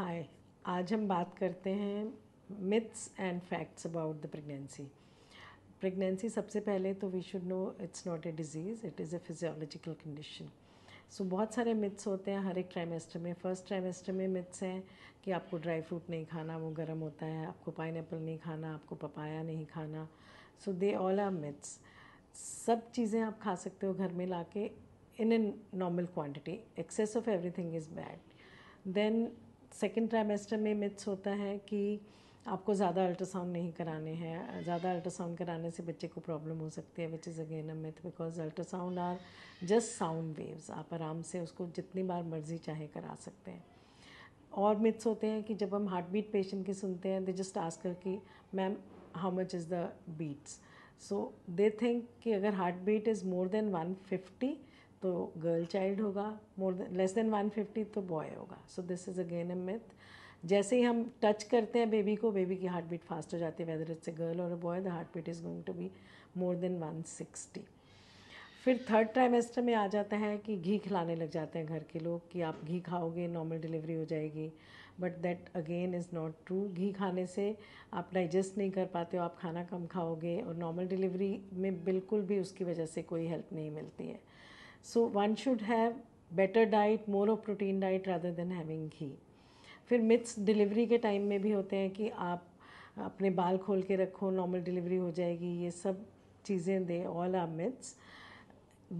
हाय आज हम बात करते हैं myths and facts about the pregnancy pregnancy सबसे पहले तो we should know it's not a disease it is a physiological condition so बहुत सारे मिथ्स होते हैं हर एक ट्राइमेस्टर में फर्स्ट ट्राइमेस्टर में मिथ्स हैं कि आपको ड्राई फ्रूट नहीं खाना वो गर्म होता है आपको पाइन नहीं खाना आपको पपाया नहीं खाना so they all are myths सब चीज़ें आप खा सकते हो घर में ला के in a normal quantity excess of every is bad then second trimester में मिथ्स होता है कि आपको ज़्यादा अल्ट्रासाउंड नहीं कराने हैं ज़्यादा अल्ट्रासाउंड कराने से बच्चे को प्रॉब्लम हो सकती है which is again a myth because ultrasound are just sound waves आप आराम से उसको जितनी बार मर्जी चाहे करा सकते हैं और मिथ्स होते हैं कि जब हम हार्ट बीट पेशेंट की सुनते हैं दे जस्ट आस्क कर कि ma'am how much is the beats so they think कि अगर heart beat is more than one fifty तो गर्ल चाइल्ड होगा more than less than one fifty तो बॉय होगा so this is again a myth जैसे ही हम touch करते हैं बेबी को बेबी की हार्ट बीट फास्ट हो जाती है वेदर इट्स अ गर्ल और a boy the heart beat is going to be more than one sixty फिर थर्ड ट्राइमेस्टर में आ जाता है कि घी खिलाने लग जाते हैं घर के लोग कि आप घी खाओगे नॉर्मल डिलीवरी हो जाएगी but that again is not true घी खाने से आप डाइजेस्ट नहीं कर पाते हो आप खाना कम खाओगे और नॉर्मल डिलीवरी में बिल्कुल भी उसकी वजह से कोई हेल्प नहीं मिलती है so one should have better diet more of protein diet rather than having ghee फिर मिथ्स डिलीवरी के टाइम में भी होते हैं कि आप अपने बाल खोल के रखो नॉर्मल डिलीवरी हो जाएगी ये सब चीज़ें दे ऑल आर मिथ्स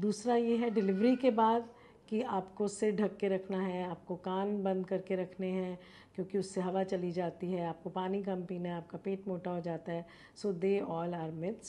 दूसरा ये है डिलीवरी के बाद कि आपको सिर ढक के रखना है आपको कान बंद करके रखने हैं क्योंकि उससे हवा चली जाती है आपको पानी कम पीना है आपका पेट मोटा हो जाता है so they all are myths